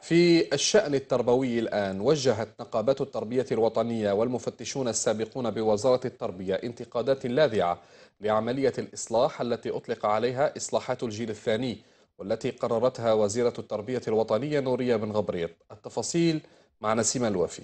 في الشأن التربوي الآن وجهت نقابات التربية الوطنية والمفتشون السابقون بوزارة التربية انتقادات لاذعة لعملية الإصلاح التي أطلق عليها إصلاحات الجيل الثاني والتي قررتها وزيرة التربية الوطنية نورية بن غبريط التفاصيل مع نسيم الوفي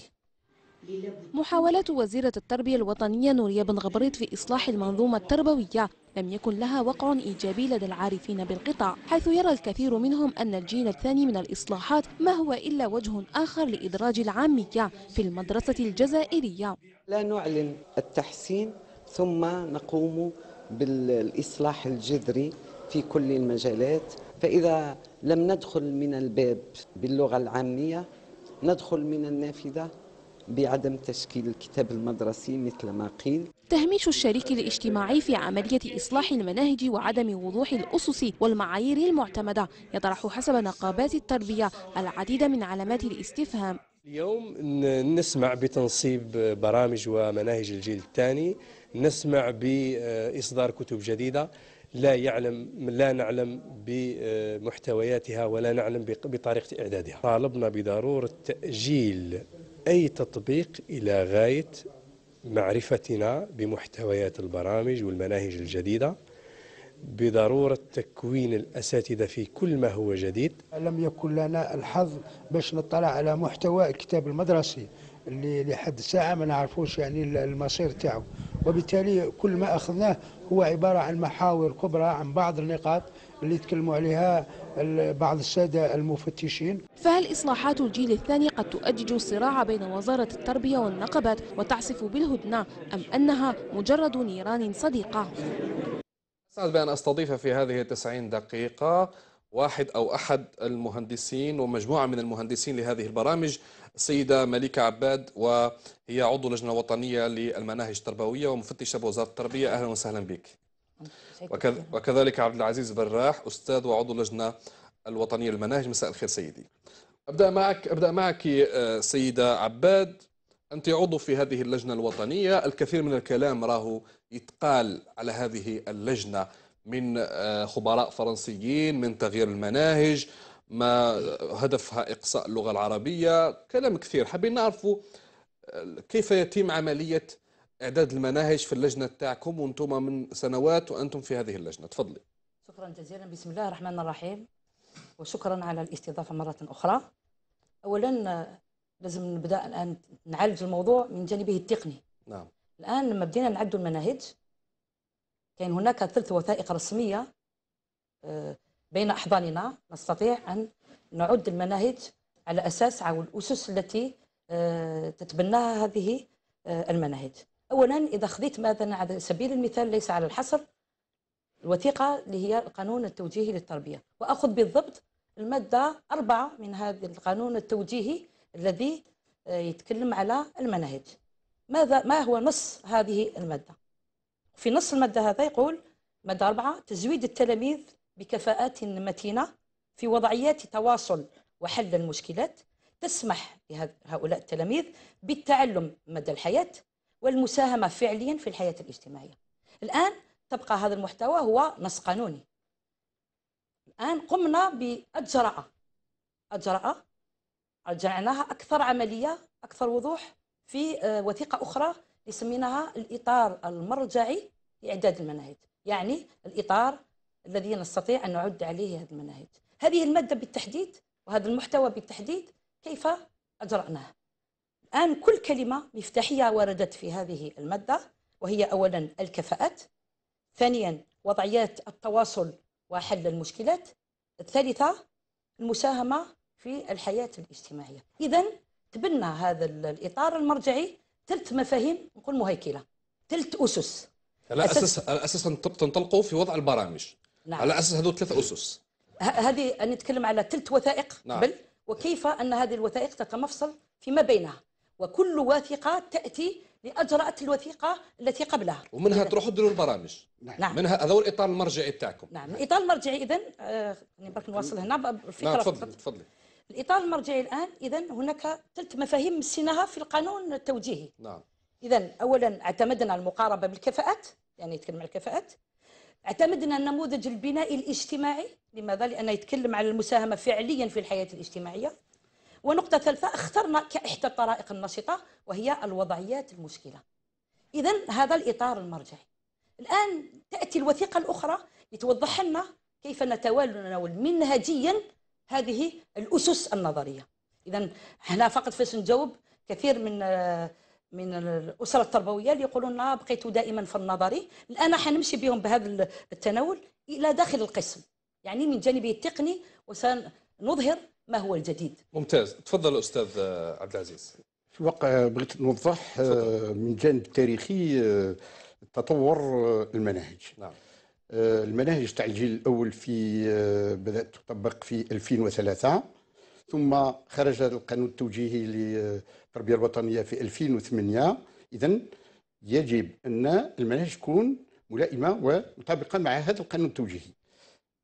محاولات وزيرة التربية الوطنية نوريا بن غبريط في إصلاح المنظومة التربوية لم يكن لها وقع إيجابي لدى العارفين بالقطاع حيث يرى الكثير منهم أن الجيل الثاني من الإصلاحات ما هو إلا وجه آخر لإدراج العامية في المدرسة الجزائرية لا نعلن التحسين ثم نقوم بالإصلاح الجذري في كل المجالات فإذا لم ندخل من الباب باللغة العامية ندخل من النافذة بعدم تشكيل الكتاب المدرسي مثل ما قيل تهميش الشريك الاجتماعي في عملية إصلاح المناهج وعدم وضوح الأسس والمعايير المعتمدة يطرح حسب نقابات التربية العديد من علامات الاستفهام اليوم نسمع بتنصيب برامج ومناهج الجيل الثاني نسمع بإصدار كتب جديدة لا يعلم لا نعلم بمحتوياتها ولا نعلم بطريقة إعدادها طالبنا بضرورة تأجيل أي تطبيق إلى غاية معرفتنا بمحتويات البرامج والمناهج الجديدة بضرورة تكوين الأساتذة في كل ما هو جديد لم يكن لنا الحظ باش نطلع على محتوى الكتاب المدرسي اللي لحد الساعة ما نعرفوش يعني المصير تاعه وبالتالي كل ما أخذناه هو عبارة عن محاور كبرى عن بعض النقاط اللي تكلموا عليها بعض السادة المفتشين فهل إصلاحات الجيل الثاني قد تؤجج الصراع بين وزارة التربية والنقابات وتعصف بالهدنة أم أنها مجرد نيران صديقة؟ سعد بأن أستضيف في هذه التسعين دقيقة واحد أو أحد المهندسين ومجموعة من المهندسين لهذه البرامج السيدة مليكة عباد وهي عضو لجنة وطنية للمناهج التربوية ومفتشة بوزارة التربية أهلا وسهلا بك وكذلك عبد العزيز براح أستاذ وعضو اللجنة الوطنية للمناهج مساء الخير سيدي أبدأ معك أبدأ معك آه، سيدة عباد أنت عضو في هذه اللجنة الوطنية الكثير من الكلام راه يتقال على هذه اللجنة من آه، خبراء فرنسيين من تغيير المناهج ما هدفها إقصاء اللغة العربية كلام كثير حابين نعرفوا آه، كيف يتم عملية اعداد المناهج في اللجنه تاعكم وانتم من سنوات وانتم في هذه اللجنه تفضلي شكرا جزيلا بسم الله الرحمن الرحيم وشكرا على الاستضافه مره اخرى اولا لازم نبدا الان نعالج الموضوع من جانبه التقني نعم الان لما بدينا نعدوا المناهج كان هناك ثلث وثائق رسميه آه، بين احضاننا نستطيع ان نعد المناهج على اساس او الاسس التي آه، تتبناها هذه آه، المناهج اولا اذا خذيت مثلا على سبيل المثال ليس على الحصر الوثيقه اللي هي القانون التوجيهي للتربيه واخذ بالضبط الماده أربعة من هذا القانون التوجيهي الذي آه، يتكلم على المناهج ماذا ما هو نص هذه الماده في نص الماده هذا يقول ماده أربعة تزويد التلاميذ بكفاءات متينه في وضعيات تواصل وحل المشكلات تسمح لهؤلاء التلاميذ بالتعلم مدى الحياه والمساهمة فعليا في الحياة الاجتماعية الآن تبقى هذا المحتوى هو نص قانوني الآن قمنا بأجرأة أجرأة رجعناها أكثر عملية أكثر وضوح في آه، وثيقة أخرى سميناها الإطار المرجعي لإعداد المناهج يعني الإطار الذي نستطيع أن نعد عليه هذه المناهج هذه المادة بالتحديد وهذا المحتوى بالتحديد كيف أجرأناه الآن كل كلمة مفتاحية وردت في هذه المادة وهي أولا الكفاءات ثانيا وضعيات التواصل وحل المشكلات الثالثة المساهمة في الحياة الاجتماعية إذا تبنى هذا الإطار المرجعي ثلاث مفاهيم نقول مهيكلة ثلاث أسس على أساس أساس تنطلقوا في وضع البرامج نعم. على أساس هذو ثلاث أسس هذه نتكلم على ثلث وثائق نعم. بل وكيف أن هذه الوثائق تتمفصل فيما بينها وكل وثيقة تأتي لأجرأة الوثيقة التي قبلها ومنها تروحوا تديروا البرامج نعم. نعم منها هذا هو الإطار المرجعي تاعكم نعم الإطار المرجعي إذا آه، يعني برك نواصل هنا الفكرة نعم تفضلي تفضلي الإطار المرجعي الآن إذا هناك ثلاث مفاهيم مسيناها في القانون التوجيهي نعم إذا أولا اعتمدنا المقاربة بالكفاءات يعني يتكلم على الكفاءات اعتمدنا النموذج البنائي الاجتماعي لماذا؟ لأنه يتكلم على المساهمة فعليا في الحياة الاجتماعية ونقطة ثالثة اخترنا كإحدى الطرائق النشطة وهي الوضعيات المشكلة إذا هذا الإطار المرجعي الآن تأتي الوثيقة الأخرى لتوضح لنا كيف نتناول منهجيا هذه الأسس النظرية إذا هنا فقط فاش نجاوب كثير من من الأسرة التربوية اللي يقولون لنا بقيت دائما في النظري الآن حنمشي بهم بهذا التناول إلى داخل القسم يعني من جانبه التقني وسنظهر ما هو الجديد؟ ممتاز تفضل أستاذ عبد العزيز في الواقع بغيت نوضح آه، تفضل. من جانب تاريخي آه، تطور المناهج نعم. آه، المناهج تاع الجيل الاول في بدات تطبق في 2003 ثم خرج القانون التوجيهي للتربيه الوطنيه في 2008 اذا يجب ان المناهج تكون ملائمه ومطابقه مع هذا القانون التوجيهي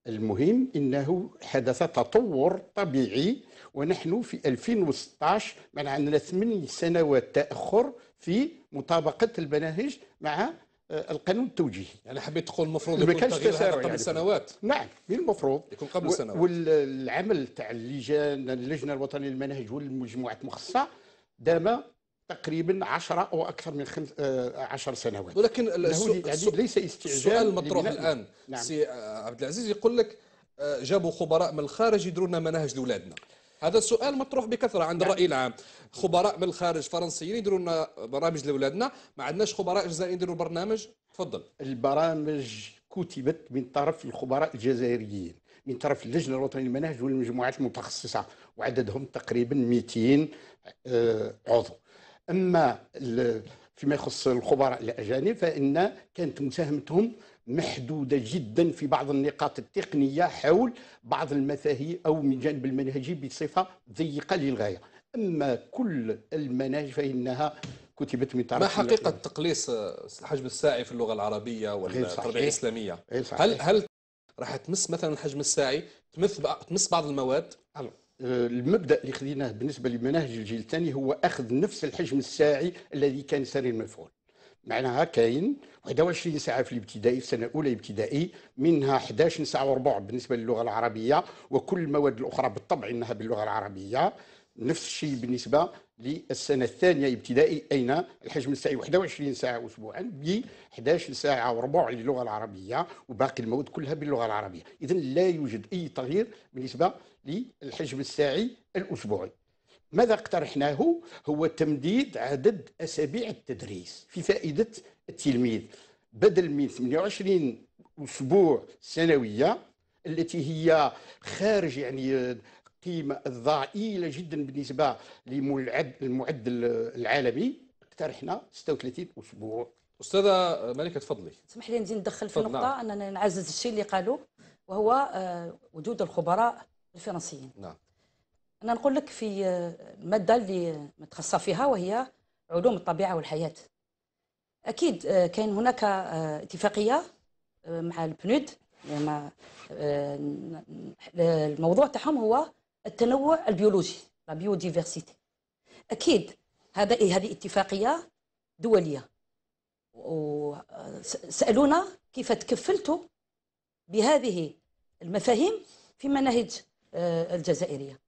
المهم انه حدث تطور طبيعي ونحن في 2016 من عندنا ثمان سنوات تاخر في مطابقه المناهج مع آه، القانون التوجيهي انا يعني حبيت تقول المفروض ما كانش تسارع قبل يعني. سنوات نعم المفروض يكون قبل سنوات والعمل تاع اللجان اللجنه الوطنيه للمناهج والمجموعات المخصصه دام تقريبا 10 او اكثر من 10 آه، سنوات ولكن السؤال ليس استعجال السؤال المطروح الان نعم. سي آه، عبد العزيز يقول لك آه، جابوا خبراء من الخارج يديروا لنا مناهج لاولادنا هذا السؤال مطروح بكثره عند الراي نعم. العام خبراء من الخارج فرنسيين يديروا لنا برامج لاولادنا ما عندناش خبراء جزائريين يديروا برنامج تفضل البرامج كتبت من طرف الخبراء الجزائريين من طرف اللجنه الوطنيه للمناهج والمجموعات المتخصصه وعددهم تقريبا 200 عضو اما فيما يخص الخبراء الاجانب فان كانت مساهمتهم محدوده جدا في بعض النقاط التقنيه حول بعض المفاهيم او من جانب المنهجي بصفه ضيقه للغايه اما كل المناهج فانها كتبت من طرف ما حقيقه تقليص حجم الساعي في اللغه العربيه والتربيه الاسلاميه هل هل راح تمس مثلا الحجم الساعي تمس تمس بعض المواد آه، المبدا اللي خذيناه بالنسبه لمناهج الجيل الثاني هو اخذ نفس الحجم الساعي الذي كان ساري المفعول معناها كاين 21 ساعه في الابتدائي في سنه اولى ابتدائي منها 11 ساعه وربع بالنسبه للغه العربيه وكل المواد الاخرى بالطبع انها باللغه العربيه نفس الشيء بالنسبه للسنه الثانيه ابتدائي اين الحجم الساعي 21 ساعه اسبوعا ب 11 ساعه وربع للغه العربيه وباقي المواد كلها باللغه العربيه اذا لا يوجد اي تغيير بالنسبه للحجم الساعي الاسبوعي ماذا اقترحناه هو تمديد عدد اسابيع التدريس في فائده التلميذ بدل من 28 اسبوع سنويه التي هي خارج يعني القيمه الضئيله جدا بالنسبه للملعب المعدل العالمي اقترحنا 36 اسبوع استاذه ملكه تفضلي اسمح لي نزيد ندخل في نقطه نعم. اننا نعزز الشيء اللي قالوه وهو آه، وجود الخبراء الفرنسيين نعم انا نقول لك في الماده آه، اللي متخصصه فيها وهي علوم الطبيعه والحياه اكيد آه، كاين هناك اتفاقيه مع البنود لما يعني الموضوع تاعهم هو التنوع البيولوجي لا بيوديفرسيتي اكيد هذا هذه اتفاقيه دوليه وسالونا كيف تكفلتوا بهذه المفاهيم في مناهج آه، الجزائريه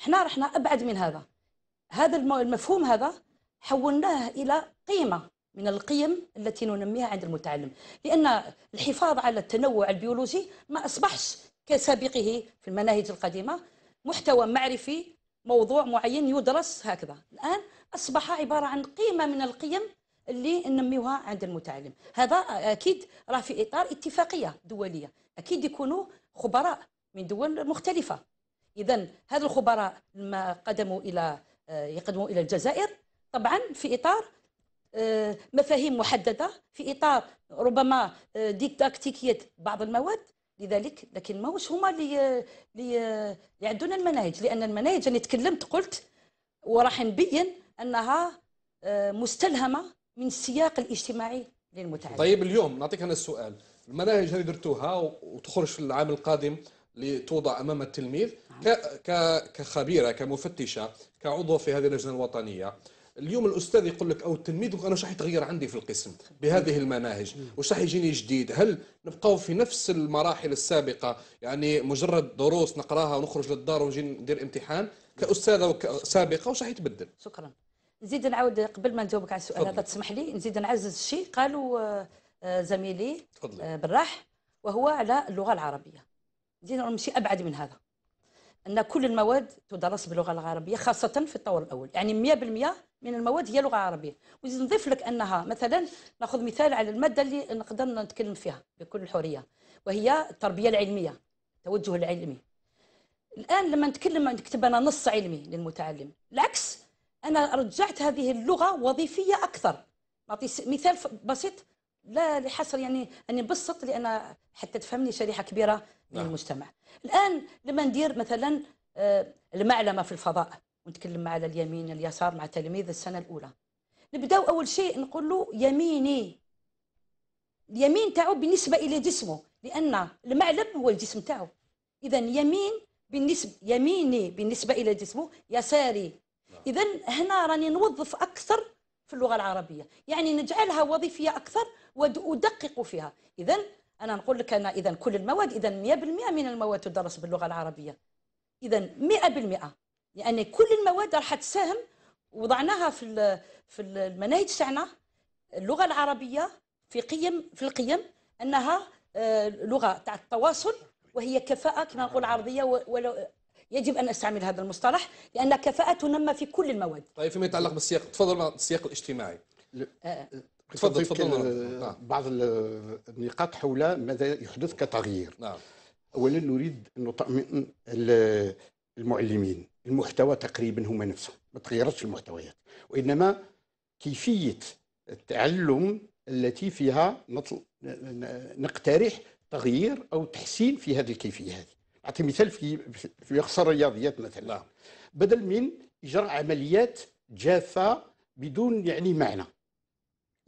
احنا رحنا ابعد من هذا هذا المفهوم هذا حولناه الى قيمه من القيم التي ننميها عند المتعلم لان الحفاظ على التنوع البيولوجي ما اصبحش كسابقه في المناهج القديمه محتوى معرفي موضوع معين يدرس هكذا الآن أصبح عبارة عن قيمة من القيم اللي ننميوها عند المتعلم هذا أكيد راه في إطار اتفاقية دولية أكيد يكونوا خبراء من دول مختلفة إذا هذا الخبراء لما قدموا إلى آه، يقدموا إلى الجزائر طبعا في إطار آه، مفاهيم محددة في إطار ربما آه، ديكتاكتيكيه بعض المواد لذلك لكن ماهوش هما اللي اللي يعدون المناهج لان المناهج اللي تكلمت قلت وراح نبين انها آه، مستلهمه من السياق الاجتماعي للمتعلم طيب اليوم نعطيك انا السؤال المناهج هذه درتوها وتخرج في العام القادم لتوضع امام التلميذ نعم. ك... ك... كخبيره كمفتشه كعضو في هذه اللجنه الوطنيه اليوم الاستاذ يقول لك او التلميذ انا شح يتغير عندي في القسم بهذه المناهج وش راح يجيني جديد هل نبقاو في نفس المراحل السابقه يعني مجرد دروس نقراها ونخرج للدار ونجي ندير امتحان كاستاذه سابقه وش راح يتبدل شكرا نزيد نعاود قبل ما نجاوبك على السؤال هذا تسمح لي نزيد نعزز شيء قالوا آه، آه، زميلي آه، بالراح وهو على اللغه العربيه نزيد نمشي ابعد من هذا ان كل المواد تدرس باللغه العربيه خاصه في الطور الاول يعني 100% من المواد هي لغه عربيه ونضيف لك انها مثلا ناخذ مثال على الماده اللي نقدر نتكلم فيها بكل حريه وهي التربيه العلميه التوجه العلمي الان لما نتكلم نكتب انا نص علمي للمتعلم العكس انا رجعت هذه اللغه وظيفيه اكثر نعطي مثال بسيط لا حصل يعني اني نبسط لان حتى تفهمني شريحه كبيره من نعم. المجتمع الان لما ندير مثلا آه، المعلمه في الفضاء ونتكلم مع على اليمين اليسار مع تلاميذ السنه الاولى نبداو اول شيء نقول له يميني اليمين تاعو بالنسبه الى جسمه لان المعلم هو الجسم تاعو اذا يمين بالنسبه يميني بالنسبه الى جسمه يساري نعم. اذا هنا راني نوظف اكثر في اللغه العربيه يعني نجعلها وظيفيه اكثر ودقق فيها اذا انا نقول لك انا اذا كل المواد اذا 100% من المواد تدرس باللغه العربيه اذا 100% لان كل المواد راح تساهم وضعناها في في المناهج تاعنا اللغه العربيه في قيم في القيم انها آه، لغه تاع التواصل وهي كفاءه كما نقول عرضيه يجب ان استعمل هذا المصطلح لان كفاءته نما في كل المواد طيب فيما يتعلق بالسياق تفضل السياق الاجتماعي آه. تفضل تفضل آه، نعم. بعض النقاط حول ماذا يحدث كتغيير نعم. اولا نريد ان نطمئن المعلمين المحتوى تقريبا هما نفسه ما تغيرتش المحتويات وانما كيفيه التعلم التي فيها نقترح تغيير او تحسين في هذه الكيفيه هذه اعطي مثال في في يخسر الرياضيات مثلا نعم. بدل من اجراء عمليات جافه بدون يعني معنى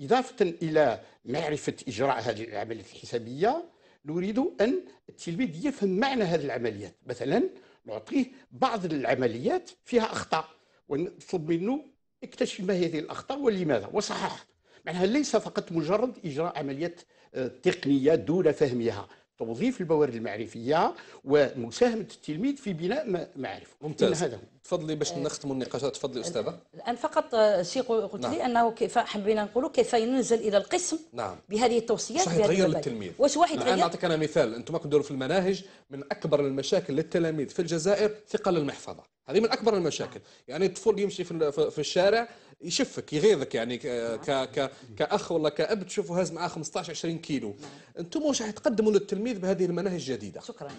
اضافه الى معرفه اجراء هذه العمليات الحسابيه نريد ان التلميذ يفهم معنى هذه العمليات مثلا نعطيه بعض العمليات فيها اخطاء ونطلب منه اكتشف ما هي هذه الاخطاء ولماذا وصحح معناها ليس فقط مجرد اجراء عمليات آه، تقنيه دون فهمها توظيف الموارد المعرفيه ومساهمه التلميذ في بناء معرفه ممتاز هذا تفضلي باش نختموا النقاشات تفضلي استاذه الان فقط آه، شيء قلت نعم. لي انه كيف حبينا نقولوا كيف ينزل الى القسم نعم. بهذه التوصيات واش يتغير للتلميذ واش واحد يتغير نعطيك انا مثال انتم كنتوا في المناهج من اكبر المشاكل للتلاميذ في الجزائر ثقل المحفظه هذه من اكبر المشاكل نعم. يعني الطفل يمشي في الشارع يشفك يغيظك يعني نعم. ك ك كاخ ولا كاب تشوفه هاز معاه 15 20 كيلو نعم. انتم واش راح تقدموا للتلميذ بهذه المناهج الجديده شكرا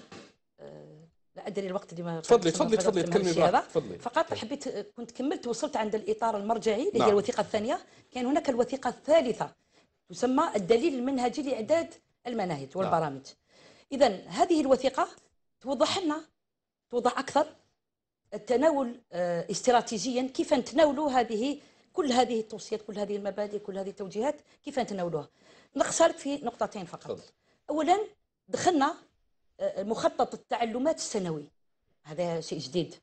آه، لا ادري الوقت اللي ما تفضلي تفضلي تفضلي تكلمي تفضلي فقط حبيت آه، كنت كملت وصلت عند الاطار المرجعي اللي هي نعم. الوثيقه الثانيه كان هناك الوثيقه الثالثه تسمى الدليل المنهجي لاعداد المناهج والبرامج اذا هذه الوثيقه توضح لنا توضح اكثر التناول آه، استراتيجيا كيف نتناولوا هذه كل هذه التوصيات كل هذه المبادئ كل هذه التوجيهات كيف نتناولوها نخسرك في نقطتين فقط طبعا. اولا دخلنا آه، مخطط التعلمات السنوي هذا شيء جديد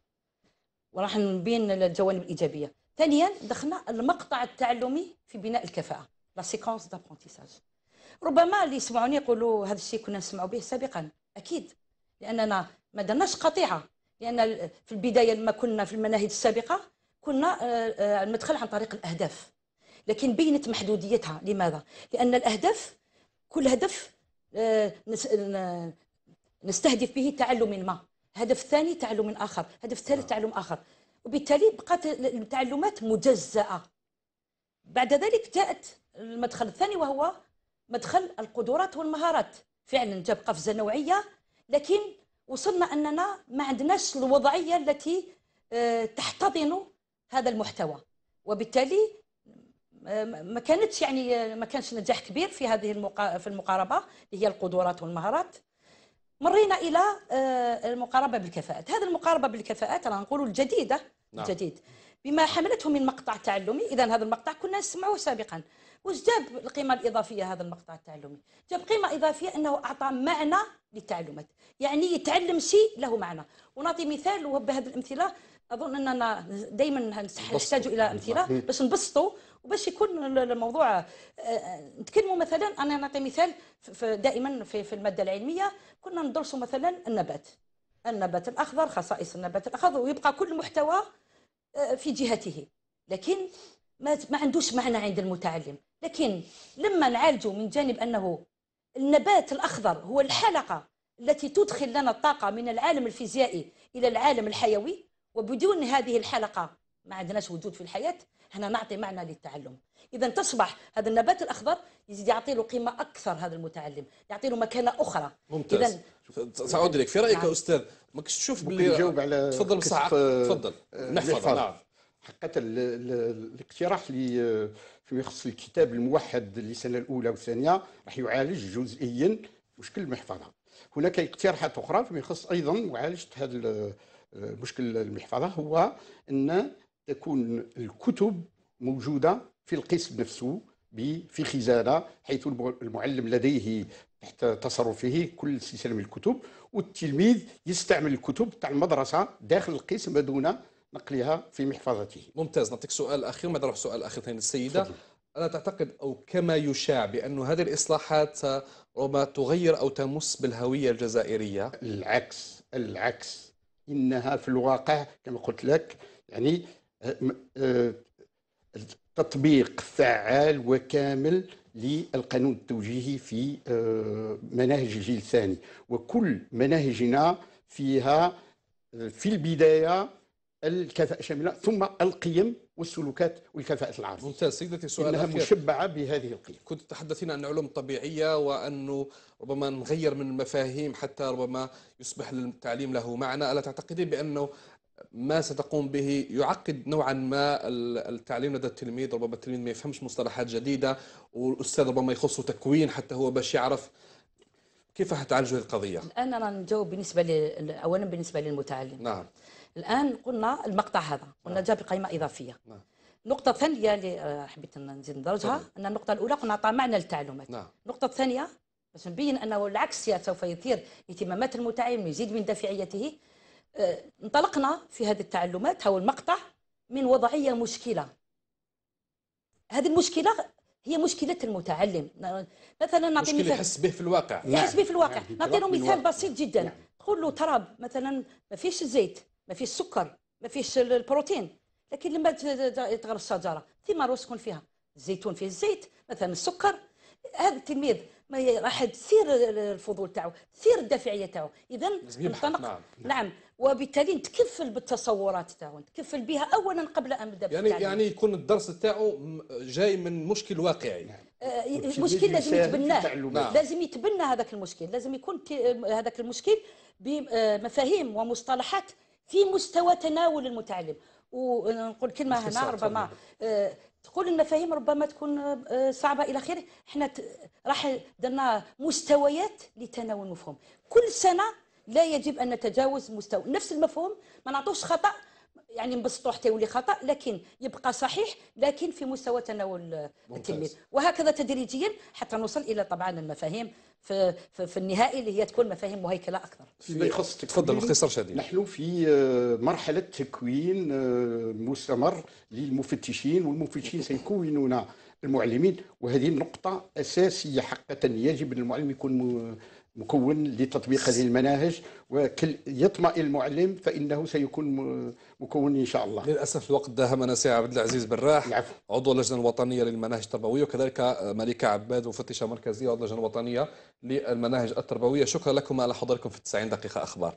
وراح نبين الجوانب الايجابيه ثانيا دخلنا المقطع التعلمي في بناء الكفاءه لا سيكونس دابرونتيساج ربما اللي يسمعوني يقولوا هذا الشيء كنا نسمعوا به سابقا اكيد لاننا ما درناش قطيعه لان في البدايه لما كنا في المناهج السابقه كنا آه، آه، المدخل عن طريق الاهداف لكن بينت محدوديتها لماذا لان الاهداف كل هدف آه، نستهدف به تعلم ما هدف ثاني تعلم اخر هدف ثالث تعلم اخر وبالتالي بقات التعلمات مجزاه بعد ذلك جاءت المدخل الثاني وهو مدخل القدرات والمهارات فعلا جاب قفزه نوعيه لكن وصلنا اننا ما عندناش الوضعيه التي آه، تحتضن هذا المحتوى وبالتالي آه، ما كانتش يعني آه، ما كانش نجاح كبير في هذه المقا... في المقاربه اللي هي القدرات والمهارات مرينا الى المقاربه بالكفاءات هذه المقاربه بالكفاءات راه نقولوا الجديده نعم. الجديد بما حملته من مقطع تعلمي اذا هذا المقطع كنا نسمعه سابقا واش جاب القيمه الاضافيه هذا المقطع التعلمي جاب قيمه اضافيه انه اعطى معنى للتعلمات يعني يتعلم شيء له معنى ونعطي مثال وبهذه الامثله اظن اننا دائما نحتاج الى امثله باش نبسطوا وباش يكون الموضوع آه، نتكلموا مثلا انا نعطي مثال دائما في, في الماده العلميه كنا ندرسوا مثلا النبات النبات الاخضر خصائص النبات الاخضر ويبقى كل محتوى آه، في جهته لكن ما, ما عندوش معنى عند المتعلم لكن لما نعالجه من جانب أنه النبات الأخضر هو الحلقة التي تدخل لنا الطاقة من العالم الفيزيائي إلى العالم الحيوي وبدون هذه الحلقة ما عندناش وجود في الحياة هنا نعطي معنى للتعلم إذا تصبح هذا النبات الأخضر يعطي له قيمة أكثر هذا المتعلم يعطي له مكانة أخرى ممتاز سأعود لك في رأيك نعم. أستاذ ما كنتش تشوف باللي على تفضل بصح تفضل نحفظ نعم حقيقه الاقتراح اللي آه، فيما يخص الكتاب الموحد للسنه الاولى والثانيه راح يعالج جزئيا مشكل المحفظه هناك اقتراحات اخرى فيما يخص ايضا معالجه هذا آه، مشكل المحفظه هو ان تكون الكتب موجوده في القسم نفسه في خزانه حيث المعلم لديه تحت تصرفه كل سلسله من الكتب والتلميذ يستعمل الكتب تاع المدرسه داخل القسم دون نقلها في محفظته ممتاز نعطيك سؤال اخير ماذا نروح سؤال اخير ثاني للسيده فضل. ألا تعتقد أو كما يشاع بأن هذه الإصلاحات ربما تغير أو تمس بالهوية الجزائرية؟ العكس العكس إنها في الواقع كما قلت لك يعني آه، آه، تطبيق فعال وكامل للقانون التوجيهي في آه، مناهج الجيل الثاني وكل مناهجنا فيها في البداية الكفاءة الشاملة ثم القيم والسلوكات والكفاءة العامة ممتاز سيدتي سؤال إنها أخير. مشبعة بهذه القيم كنت تحدثين عن علوم طبيعية وأنه ربما نغير من المفاهيم حتى ربما يصبح التعليم له معنى ألا تعتقدين بأنه ما ستقوم به يعقد نوعا ما التعليم لدى التلميذ ربما التلميذ ما يفهمش مصطلحات جديدة والأستاذ ربما يخصه تكوين حتى هو باش يعرف كيف حتعالجوا هذه القضية؟ الآن أنا نجاوب بالنسبة أولا بالنسبة للمتعلم نعم الان قلنا المقطع هذا قلنا نعم. جاب قيمه اضافيه نعم. النقطة الثانية اللي آه، حبيت نزيد ندرجها أن النقطة الأولى قلنا معنى للتعلمات نعم. النقطة الثانية باش نبين أنه العكس سوف يثير اهتمامات المتعلم ويزيد من دافعيته آه، انطلقنا في هذه التعلمات أو المقطع من وضعية مشكلة هذه المشكلة هي مشكلة المتعلم مثلا نعطي مثال يحس به في الواقع يحس به في نعم. الواقع يعني نعطي له مثال بسيط جدا نعم. تقول له ترى مثلا ما فيش الزيت ما فيش السكر ما فيش البروتين لكن لما تغرس الشجره ثمار واش تكون فيها الزيتون فيه الزيت مثلا السكر هذا التلميذ ما راح تثير الفضول تاعو تثير الدافعيه تاعو اذا نعم. نعم نعم وبالتالي نتكفل بالتصورات تاعو نتكفل بها اولا قبل ان نبدا يعني بالتعليم. يعني يكون الدرس تاعو جاي من مشكل واقعي نعم. مشكل لازم يتبناه نعم. لازم يتبنى هذاك المشكل لازم يكون هذاك المشكل بمفاهيم آه، ومصطلحات في مستوى تناول المتعلم ونقول كلمه هنا ربما آه تقول المفاهيم ربما تكون آه صعبه الى اخره احنا راح درنا مستويات لتناول المفهوم كل سنه لا يجب ان نتجاوز مستوى نفس المفهوم ما نعطوش خطا يعني نبسطوا حتى يولي خطا لكن يبقى صحيح لكن في مستوى تناول التلميذ وهكذا تدريجيا حتى نوصل الى طبعا المفاهيم في, في, في النهائي اللي هي تكون مفاهيم مهيكله اكثر. فيما يخص تفضل باختصار شديد. نحن في آه، مرحله تكوين آه، مستمر للمفتشين والمفتشين سيكونون المعلمين وهذه نقطه اساسيه حقا يجب ان المعلم يكون مكون لتطبيق هذه المناهج وكل يطمئن المعلم فانه سيكون مكون ان شاء الله. للاسف الوقت داهمنا سي عبد العزيز براح العفو. نعم. عضو اللجنه الوطنيه للمناهج التربويه وكذلك آه، ملكه عباد مفتشه مركزيه عضو اللجنه الوطنيه للمناهج التربويه، شكرا لكم على حضوركم في 90 دقيقه اخبار.